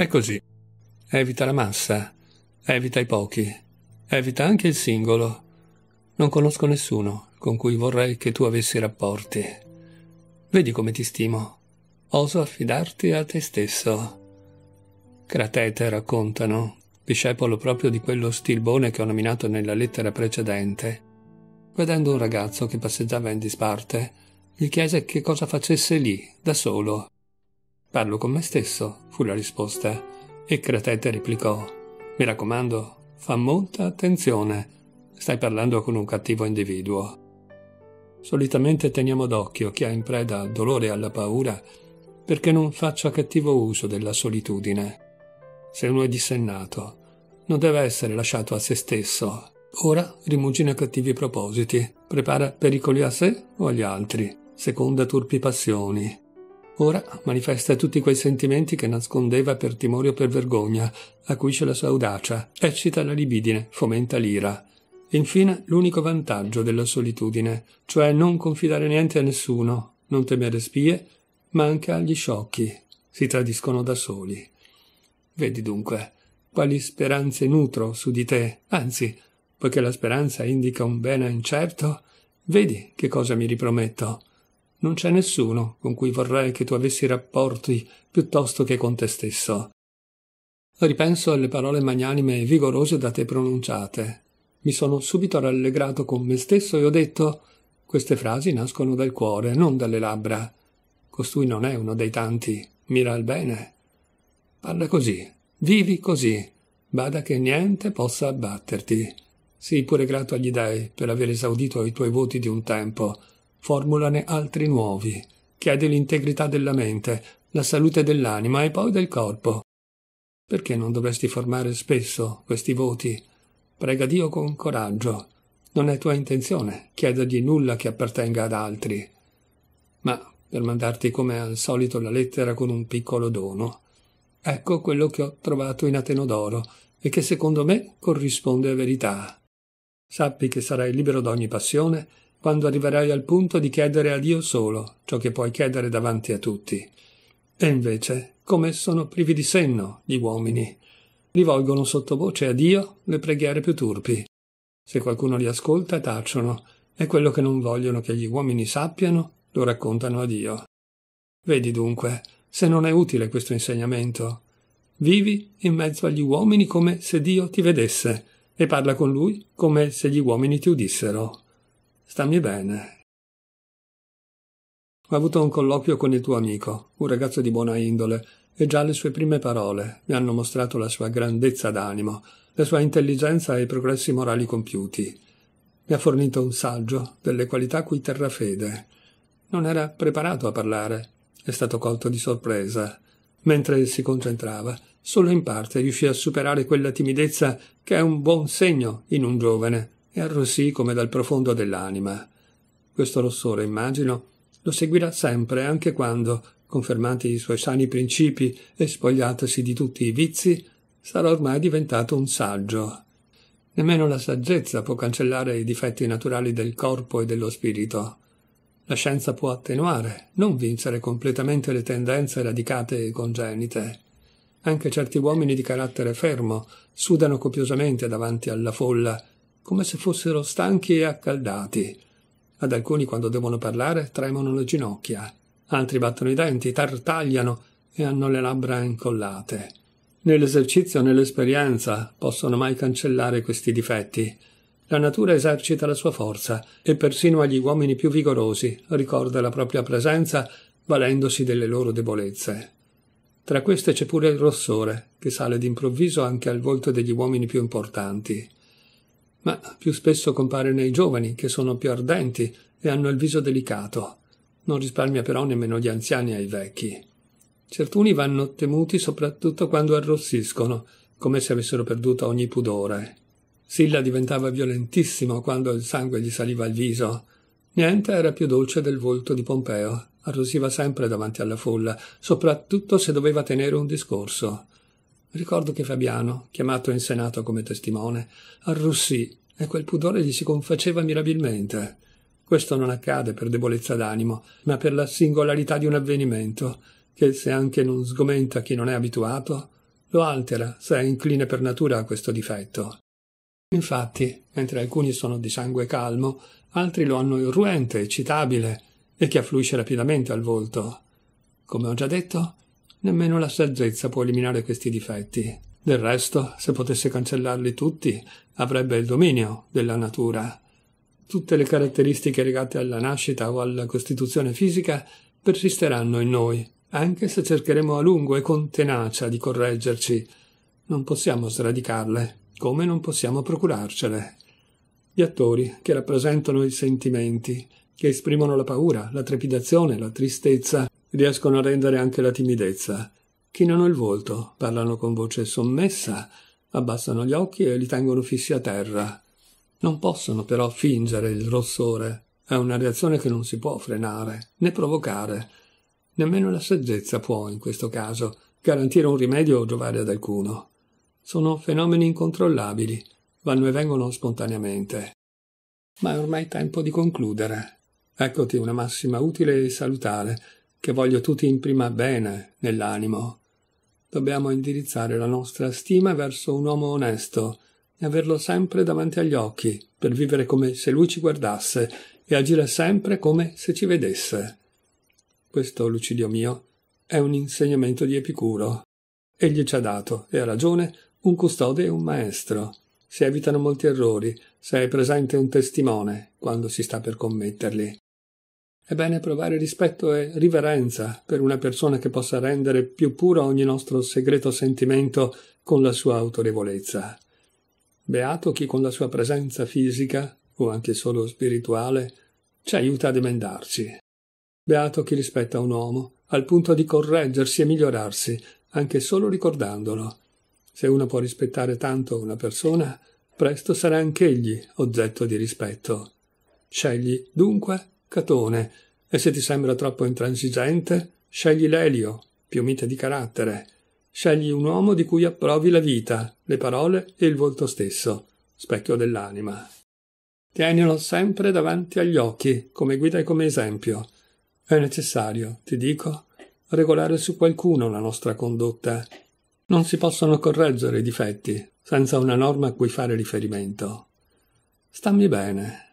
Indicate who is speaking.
Speaker 1: È così. Evita la massa, evita i pochi, evita anche il singolo. Non conosco nessuno con cui vorrei che tu avessi rapporti. Vedi come ti stimo. Oso affidarti a te stesso. Cratete raccontano, discepolo proprio di quello stilbone che ho nominato nella lettera precedente, vedendo un ragazzo che passeggiava in disparte, gli chiese che cosa facesse lì, da solo, Parlo con me stesso, fu la risposta, e Cratete replicò. Mi raccomando, fa molta attenzione. Stai parlando con un cattivo individuo. Solitamente teniamo d'occhio chi ha in preda al dolore e alla paura perché non faccia cattivo uso della solitudine. Se uno è dissennato, non deve essere lasciato a se stesso. Ora rimugina cattivi propositi, prepara pericoli a sé o agli altri, seconda turpi passioni, Ora manifesta tutti quei sentimenti che nascondeva per timore o per vergogna, acuisce la sua audacia, eccita la libidine, fomenta l'ira. Infine, l'unico vantaggio della solitudine, cioè non confidare niente a nessuno, non temere spie, ma anche agli sciocchi. Si tradiscono da soli. Vedi dunque quali speranze nutro su di te, anzi, poiché la speranza indica un bene incerto, vedi che cosa mi riprometto. Non c'è nessuno con cui vorrei che tu avessi rapporti piuttosto che con te stesso. Ripenso alle parole magnanime e vigorose da te pronunciate. Mi sono subito rallegrato con me stesso e ho detto queste frasi nascono dal cuore, non dalle labbra. Costui non è uno dei tanti, mira al bene. Parla così, vivi così, bada che niente possa abbatterti. Sii pure grato agli dèi per aver esaudito i tuoi voti di un tempo, formulane altri nuovi. Chiede l'integrità della mente, la salute dell'anima e poi del corpo. Perché non dovresti formare spesso questi voti? Prega Dio con coraggio. Non è tua intenzione chiedergli nulla che appartenga ad altri. Ma per mandarti come al solito la lettera con un piccolo dono. Ecco quello che ho trovato in Atenodoro e che secondo me corrisponde a verità. Sappi che sarai libero da ogni passione quando arriverai al punto di chiedere a Dio solo ciò che puoi chiedere davanti a tutti. E invece, come sono privi di senno gli uomini, rivolgono sottovoce a Dio le preghiere più turpi. Se qualcuno li ascolta, tacciono, e quello che non vogliono che gli uomini sappiano, lo raccontano a Dio. Vedi dunque, se non è utile questo insegnamento. Vivi in mezzo agli uomini come se Dio ti vedesse, e parla con lui come se gli uomini ti udissero. Stammi bene. Ho avuto un colloquio con il tuo amico, un ragazzo di buona indole, e già le sue prime parole mi hanno mostrato la sua grandezza d'animo, la sua intelligenza e i progressi morali compiuti. Mi ha fornito un saggio delle qualità cui terra fede. Non era preparato a parlare, è stato colto di sorpresa. Mentre si concentrava, solo in parte riuscì a superare quella timidezza che è un buon segno in un giovane e arrossì come dal profondo dell'anima. Questo rossore, immagino, lo seguirà sempre anche quando, confermati i suoi sani principi e spogliatosi di tutti i vizi, sarà ormai diventato un saggio. Nemmeno la saggezza può cancellare i difetti naturali del corpo e dello spirito. La scienza può attenuare, non vincere completamente le tendenze radicate e congenite. Anche certi uomini di carattere fermo sudano copiosamente davanti alla folla come se fossero stanchi e accaldati. Ad alcuni, quando devono parlare, tremano le ginocchia, altri battono i denti, tartagliano e hanno le labbra incollate. Né l'esercizio né l'esperienza possono mai cancellare questi difetti. La natura esercita la sua forza e persino agli uomini più vigorosi ricorda la propria presenza valendosi delle loro debolezze. Tra queste c'è pure il rossore, che sale d'improvviso anche al volto degli uomini più importanti ma più spesso compare nei giovani, che sono più ardenti e hanno il viso delicato. Non risparmia però nemmeno gli anziani ai vecchi. Certuni vanno temuti soprattutto quando arrossiscono, come se avessero perduto ogni pudore. Silla diventava violentissimo quando il sangue gli saliva al viso. Niente era più dolce del volto di Pompeo. Arrossiva sempre davanti alla folla, soprattutto se doveva tenere un discorso. Ricordo che Fabiano, chiamato in Senato come testimone, arrossì e quel pudore gli si confaceva mirabilmente. Questo non accade per debolezza d'animo, ma per la singolarità di un avvenimento, che se anche non sgomenta chi non è abituato, lo altera se è incline per natura a questo difetto. Infatti, mentre alcuni sono di sangue calmo, altri lo hanno irruente, eccitabile e che affluisce rapidamente al volto. Come ho già detto, Nemmeno la saggezza può eliminare questi difetti. Del resto, se potesse cancellarli tutti, avrebbe il dominio della natura. Tutte le caratteristiche legate alla nascita o alla costituzione fisica persisteranno in noi, anche se cercheremo a lungo e con tenacia di correggerci. Non possiamo sradicarle, come non possiamo procurarcele. Gli attori che rappresentano i sentimenti, che esprimono la paura, la trepidazione, la tristezza, riescono a rendere anche la timidezza. Chinano il volto, parlano con voce sommessa, abbassano gli occhi e li tengono fissi a terra. Non possono però fingere il rossore. È una reazione che non si può frenare, né provocare. Nemmeno la saggezza può, in questo caso, garantire un rimedio o giovare ad alcuno. Sono fenomeni incontrollabili, vanno e vengono spontaneamente. Ma è ormai tempo di concludere. Eccoti una massima utile e salutare che voglio tutti in prima bene nell'animo. Dobbiamo indirizzare la nostra stima verso un uomo onesto e averlo sempre davanti agli occhi, per vivere come se lui ci guardasse e agire sempre come se ci vedesse. Questo, Lucidio mio, è un insegnamento di Epicuro. Egli ci ha dato, e ha ragione, un custode e un maestro. Si evitano molti errori se è presente un testimone quando si sta per commetterli. È bene provare rispetto e riverenza per una persona che possa rendere più puro ogni nostro segreto sentimento con la sua autorevolezza. Beato chi con la sua presenza fisica, o anche solo spirituale, ci aiuta a emendarci. Beato chi rispetta un uomo, al punto di correggersi e migliorarsi, anche solo ricordandolo. Se uno può rispettare tanto una persona, presto sarà anch'egli oggetto di rispetto. Scegli, dunque, Catone, e se ti sembra troppo intransigente, scegli Lelio, più mite di carattere. Scegli un uomo di cui approvi la vita, le parole e il volto stesso, specchio dell'anima. Tienilo sempre davanti agli occhi, come guida e come esempio. È necessario, ti dico, regolare su qualcuno la nostra condotta. Non si possono correggere i difetti senza una norma a cui fare riferimento. Stammi bene,